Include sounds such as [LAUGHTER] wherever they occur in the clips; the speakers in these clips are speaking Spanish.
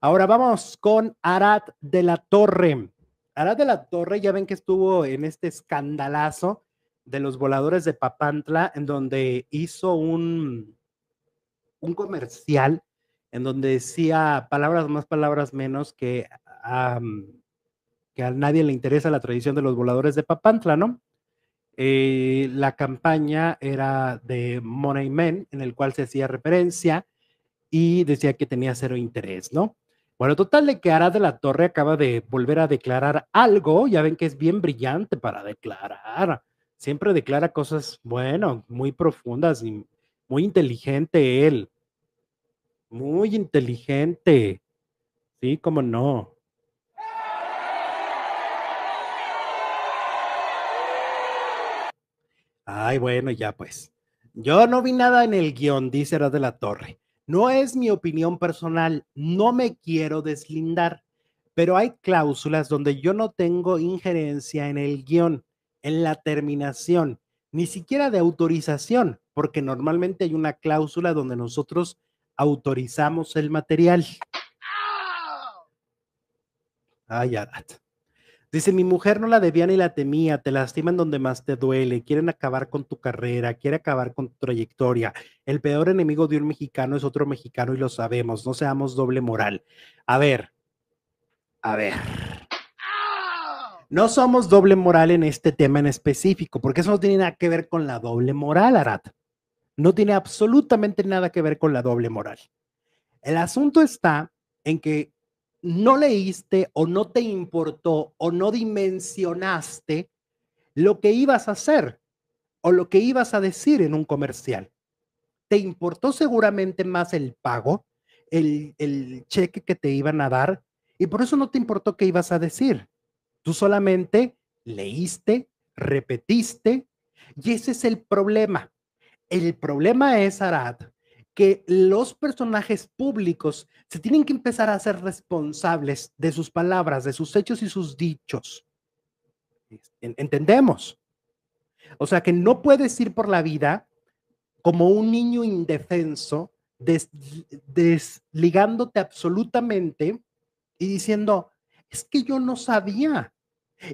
Ahora vamos con Arad de la Torre. Arad de la Torre, ya ven que estuvo en este escandalazo de los voladores de Papantla, en donde hizo un, un comercial en donde decía palabras más, palabras menos que, que a nadie le interesa la tradición de los voladores de Papantla, ¿no? Eh, la campaña era de Money Men, en el cual se hacía referencia y decía que tenía cero interés, ¿no? Bueno, total de que Ara de la Torre acaba de volver a declarar algo, ya ven que es bien brillante para declarar, siempre declara cosas, bueno, muy profundas y muy inteligente él, muy inteligente, sí, cómo no. Ay, bueno, ya pues. Yo no vi nada en el guión, dice Ara de la Torre. No es mi opinión personal, no me quiero deslindar, pero hay cláusulas donde yo no tengo injerencia en el guión, en la terminación, ni siquiera de autorización, porque normalmente hay una cláusula donde nosotros autorizamos el material. Ay, Arat. Dice, mi mujer no la debía ni la temía, te lastiman donde más te duele, quieren acabar con tu carrera, quieren acabar con tu trayectoria. El peor enemigo de un mexicano es otro mexicano y lo sabemos, no seamos doble moral. A ver, a ver. No somos doble moral en este tema en específico, porque eso no tiene nada que ver con la doble moral, Arat. No tiene absolutamente nada que ver con la doble moral. El asunto está en que no leíste o no te importó o no dimensionaste lo que ibas a hacer o lo que ibas a decir en un comercial. Te importó seguramente más el pago, el, cheque que te iban a dar y por eso no te importó qué ibas a decir. Tú solamente leíste, repetiste y ese es el problema. El problema es, Arad, que los personajes públicos se tienen que empezar a ser responsables de sus palabras, de sus hechos y sus dichos. Entendemos. O sea que no puedes ir por la vida como un niño indefenso, desligándote absolutamente y diciendo, es que yo no sabía,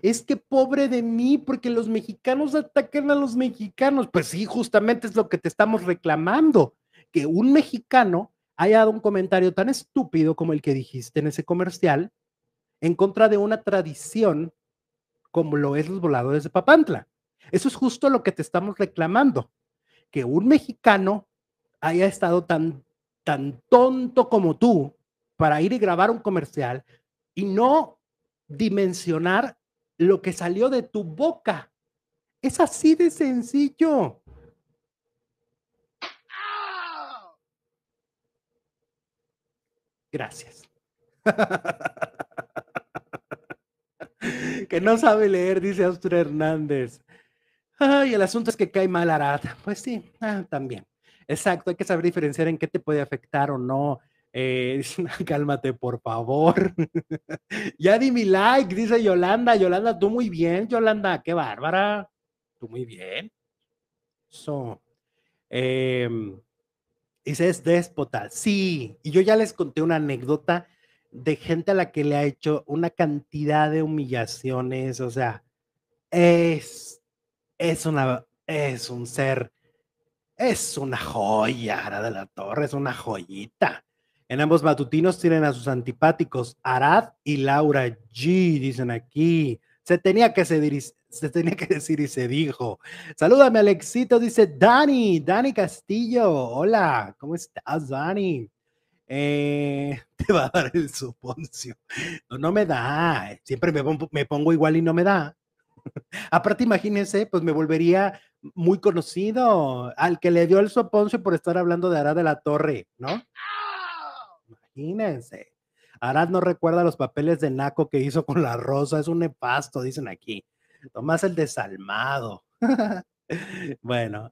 es que pobre de mí, porque los mexicanos atacan a los mexicanos. Pues sí, justamente es lo que te estamos reclamando que un mexicano haya dado un comentario tan estúpido como el que dijiste en ese comercial en contra de una tradición como lo es los voladores de Papantla. Eso es justo lo que te estamos reclamando, que un mexicano haya estado tan, tan tonto como tú para ir y grabar un comercial y no dimensionar lo que salió de tu boca. Es así de sencillo. Gracias. [LAUGHS] que no sabe leer, dice Austro Hernández. Ay, el asunto es que cae mal Arata. Pues sí, ah, también. Exacto, hay que saber diferenciar en qué te puede afectar o no. Eh, [LAUGHS] cálmate, por favor. [LAUGHS] ya di mi like, dice Yolanda. Yolanda, tú muy bien, Yolanda, qué bárbara. Tú muy bien. So, em, Dice, es déspota. Sí, y yo ya les conté una anécdota de gente a la que le ha hecho una cantidad de humillaciones, o sea, es, es una, es un ser, es una joya, Arad de la Torre, es una joyita. En ambos matutinos tienen a sus antipáticos, Arad y Laura G, dicen aquí. Se tenía que decir, se tenía que decir y se dijo. Salúdame, Alexito, dice Dani, Dani Castillo. Hola, ¿cómo estás, Dani? Eh, [LAUGHS] te va a dar el suponcio. No, me da. Siempre me, me pongo igual y no me da. [LAUGHS] Aparte, imagínense, pues me volvería muy conocido al que le dio el soponcio por estar hablando de Ara de la Torre, ¿no? ¡Ah! Imagínense. Arad no recuerda los papeles de Naco que hizo con la rosa, es un nepasto, dicen aquí. Tomás el desalmado. [LAUGHS] bueno,